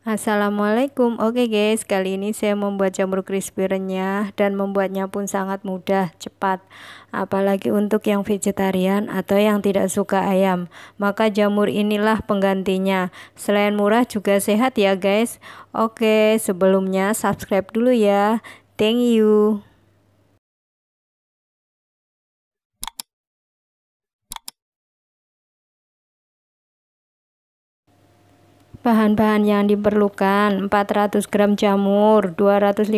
Assalamualaikum Oke guys kali ini saya membuat jamur crispy renyah dan membuatnya pun sangat mudah cepat apalagi untuk yang vegetarian atau yang tidak suka ayam maka jamur inilah penggantinya selain murah juga sehat ya guys Oke sebelumnya subscribe dulu ya thank you Bahan-bahan yang diperlukan 400 gram jamur, 250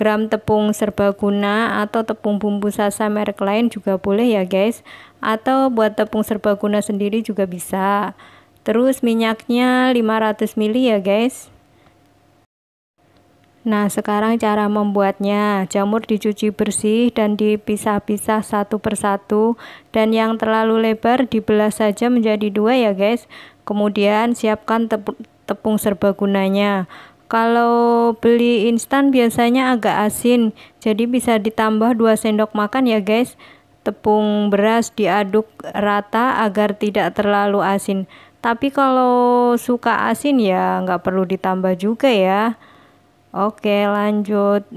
gram tepung serbaguna atau tepung bumbu sasa merek lain juga boleh ya guys atau buat tepung serbaguna sendiri juga bisa terus minyaknya 500 ml ya guys Nah, sekarang cara membuatnya. Jamur dicuci bersih dan dipisah-pisah satu persatu dan yang terlalu lebar dibelah saja menjadi dua ya, guys. Kemudian siapkan tepung serbagunanya. Kalau beli instan biasanya agak asin, jadi bisa ditambah 2 sendok makan ya guys. Tepung beras diaduk rata agar tidak terlalu asin. Tapi kalau suka asin ya nggak perlu ditambah juga ya. Oke lanjut.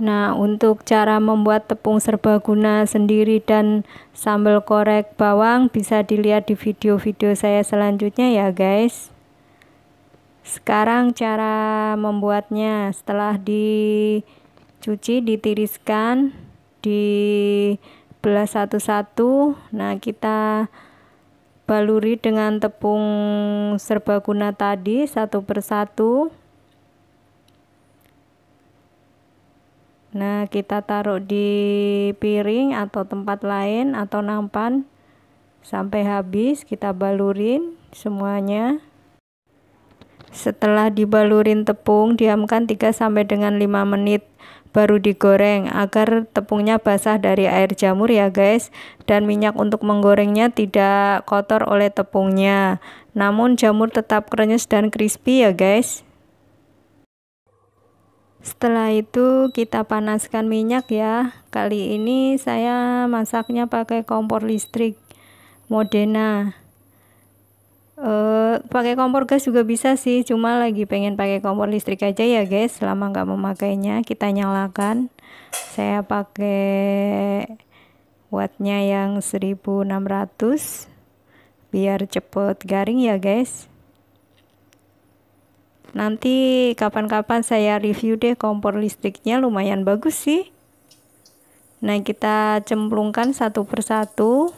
Nah, untuk cara membuat tepung serbaguna sendiri dan sambal korek bawang bisa dilihat di video-video saya selanjutnya ya guys. Sekarang cara membuatnya setelah dicuci, ditiriskan, dibelah satu-satu. Nah, kita baluri dengan tepung serbaguna tadi satu persatu. Nah, kita taruh di piring atau tempat lain atau nampan sampai habis kita balurin semuanya. Setelah dibalurin tepung, diamkan 3 sampai dengan 5 menit baru digoreng agar tepungnya basah dari air jamur ya guys dan minyak untuk menggorengnya tidak kotor oleh tepungnya namun jamur tetap krenyes dan crispy ya guys setelah itu kita panaskan minyak ya. Kali ini saya masaknya pakai kompor listrik Modena. Uh, pakai kompor gas juga bisa sih cuma lagi pengen pakai kompor listrik aja ya guys selama nggak memakainya kita nyalakan saya pakai wattnya yang 1600 biar cepet garing ya guys Nanti kapan-kapan saya review deh kompor listriknya lumayan bagus sih. Nah, kita cemplungkan satu persatu.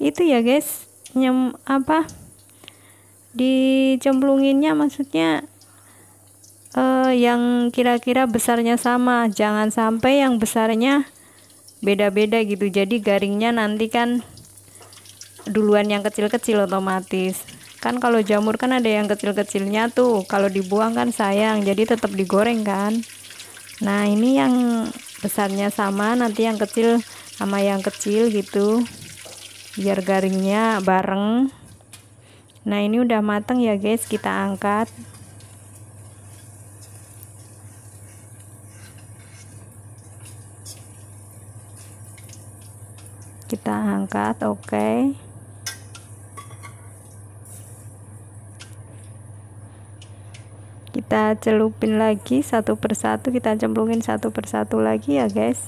Itu ya, guys. Nyem apa? Dicemplunginnya maksudnya eh, yang kira-kira besarnya sama. Jangan sampai yang besarnya beda-beda gitu jadi garingnya nanti kan duluan yang kecil-kecil otomatis Kan kalau jamur kan ada yang kecil-kecilnya tuh. Kalau dibuang kan sayang, jadi tetap digoreng kan. Nah, ini yang besarnya sama, nanti yang kecil sama yang kecil gitu. Biar garingnya bareng. Nah, ini udah mateng ya, guys. Kita angkat. kita angkat oke okay. kita celupin lagi satu persatu kita cemplungin satu persatu lagi ya guys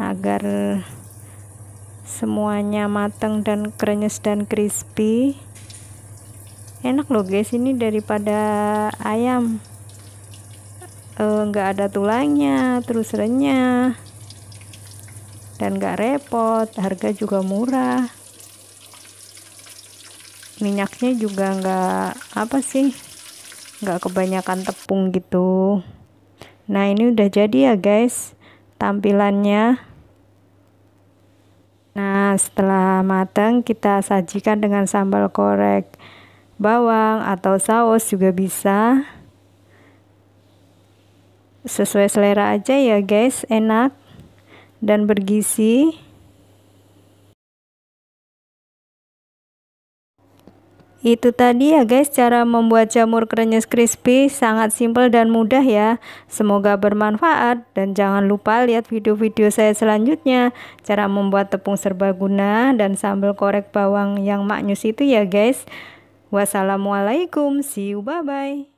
agar semuanya matang dan krenyes dan crispy enak loh guys ini daripada ayam enggak eh, ada tulangnya terus renyah dan nggak repot harga juga murah minyaknya juga nggak apa sih nggak kebanyakan tepung gitu nah ini udah jadi ya guys tampilannya nah setelah matang kita sajikan dengan sambal korek bawang atau saus juga bisa sesuai selera aja ya guys enak dan bergizi Itu tadi ya guys cara membuat jamur krenyes crispy sangat simpel dan mudah ya. Semoga bermanfaat dan jangan lupa lihat video-video saya selanjutnya cara membuat tepung serbaguna dan sambal korek bawang yang maknyus itu ya guys. Wassalamualaikum, see you bye bye.